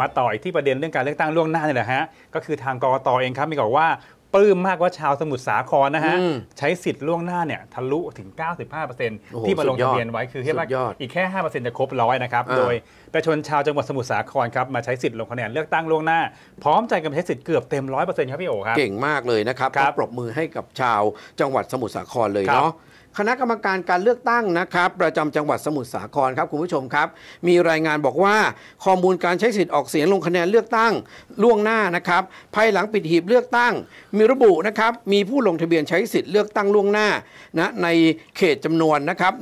มาต่ออีกที่ประเด็นเรื่องการเลือกตั้งล่วงหน้าเนี่ยแหละฮะก็คือทางกรกตเองครับมีบอกว่าปลื้มมากว่าชาวสมุทรสาครนะฮะ ใช้สิทธิ์ล่วงหน้าเนี่ยทะลุถึง 95%ที่มาลงทะเบียนไว้คือเรียกว่อีกแค่ 5%จะครบร้อยนะครับ โดยประชาชนชาวจังหวัดสมุทรสาครครับมาใช้สิทธิ์ลงคะแนนเลือกตั้งล่วงหน้า พร้อมใจกันใช้สิทธิ์เกือบเต็ม100%ครับพี่โอ๋ครับเก่งมากเลยนะครับรบปรบมือให้กับชาวจังหวัดสมุทรสาครเลยเนาะคณะกรรมการการเลือกตั้งนะครับประจำจังหวัดสมุทรสาครครับคุณผู้ชมครับมีรายงานบอกว่าข้อมูลการใช้สิทธิ์ออกเสียงลงคะแนนเลือกตั้งล่วงหน้านะครับ ภายหลังปิดหีบเลือกตั้ง มีระบุนะครับ มีผู้ลงทะเบียนใช้สิทธิ์เลือกตั้งล่วงหน้านะในเขตจำนวนนะครับ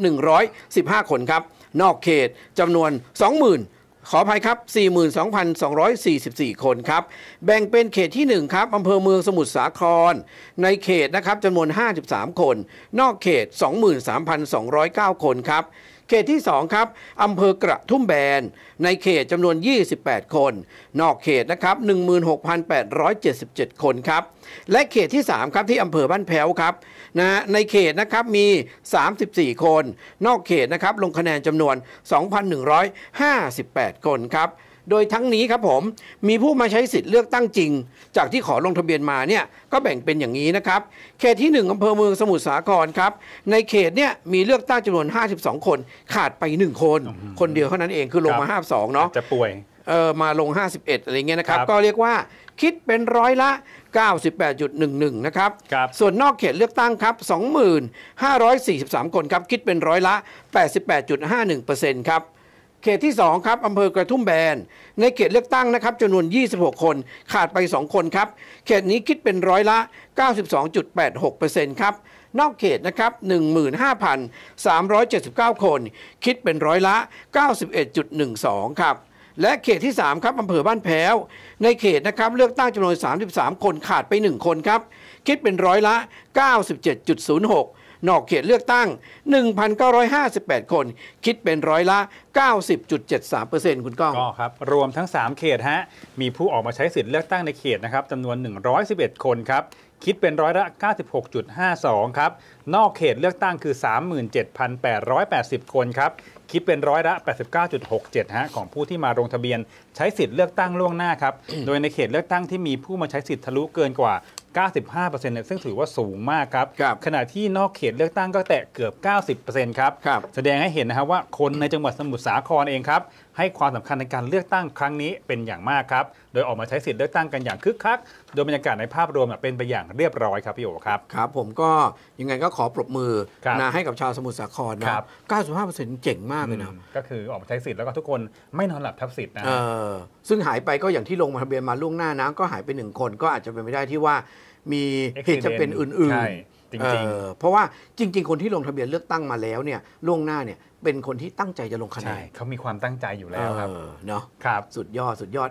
115 คนครับนอกเขตจำนวน 20,000ขออภัยครับ 42,244 คนครับ แบ่งเป็นเขตที่1ครับ อำเภอเมืองสมุทรสาคร ในเขตนะครับจำนวน 53 คน นอกเขต 23,209 คนครับเขตที่2ครับอำเภอกระทุ่มแบน ในเขตจำนวน 28 คน นอกเขตนะครับ16,877 คนครับและเขตที่ 3 ครับที่อำเภอบ้านแพ้วครับนะในเขตนะครับมี 34 คน นอกเขตนะครับลงคะแนนจำนวน 2,158 คนครับโดยทั้งนี้ครับผมมีผู้มาใช้สิทธิ์เลือกตั้งจริง จากที่ขอลงทะเบียนมาเนี่ยก็แบ่งเป็นอย่างนี้นะครับเขตที่ 1 อำเภอเมืองสมุทรสาครครับ ในเขตเนี่ยมีเลือกตั้งจำนวน 52 คนขาดไป 1 คน คนเดียวเท่านั้นเองคือลงมา52เนาะจะป่วยเออมาลง 51 อะไรเงี้ยนะครับ ก็เรียกว่าคิดเป็นร้อยละ 98.11 นะครับ ส่วนนอกเขตเลือกตั้งครับ 2543 คนครับคิดเป็นร้อยละ 88.51%ครับเขตที่2ครับอำเภอกระทุ่มแบน ในเขตเลือกตั้งนะครับจำนวน 26 คนขาดไป 2 คนครับเขตนี้คิดเป็นร้อยละ 92.86%ครับนอกเขตนะครับ15,379 คน คิดเป็นร้อยละ 91.12 ครับและเขตที่3ครับอำเภอบ้านแพ้ว ในเขตนะครับเลือกตั้งจำนวน 33 คนขาดไป 1 คนครับคิดเป็นร้อยละ 97.06นอกเขตเลือกตั้ง 1,958 คน คิดเป็นร้อยละ 90.73%คุณก้อง ก็ครับ รวมทั้ง 3 เขตฮะ มีผู้ออกมาใช้สิทธิ์เลือกตั้งในเขตนะครับจำนวน 111 คนครับ คิดเป็นร้อยละ 96.52ครับ นอกเขตเลือกตั้งคือ 37,880 คนครับ คิดเป็นร้อยละ 89.67ฮะของผู้ที่มาลงทะเบียนใช้สิทธิ์เลือกตั้งล่วงหน้าครับ โดยในเขตเลือกตั้งที่มีผู้มาใช้สิทธิ์ทะลุเกินกว่า95%เนี่ยซึ่งถือว่าสูงมากครับขณะที่นอกเขตเลือกตั้งก็แตะเกือบ 90%ครับ แสดงให้เห็นนะครับว่าคนในจังหวัดสมุทรสาครเองครับให้ความสำคัญในการเลือกตั้งครั้งนี้เป็นอย่างมากครับ โดยออกมาใช้สิทธิ์เลือกตั้งกันอย่างคึกคัก โดยบรรยากาศในภาพรวมเป็นไปอย่างเรียบร้อยครับพี่โอครับครับ ผมก็ยังไงก็ขอปรบมือนะให้กับชาวสมุทรสาครนะครับ95%เจ๋งมากเลยนะก็คือออกมาใช้สิทธิ์แล้วก็ทุกคนไม่นอนหลับทับสิทธิ์นะเออซึ่งหายไปก็อย่างที่ลงทะเบียนมาล่วงหน้านะก็หายไปหนึ่งคนก็อาจจะเป็นไปได้ที่ว่า มีเหตุจะเป็นอื่นๆจริงๆ เพราะว่าจริง ๆ คนที่ลงทะเบียนเลือกตั้งมาแล้วเนี่ยล่วงหน้าเนี่ยเป็นคนที่ตั้งใจจะลงคะแนนเขามีความตั้งใจอยู่แล้วครับเนาะครับสุดยอดสุดยอด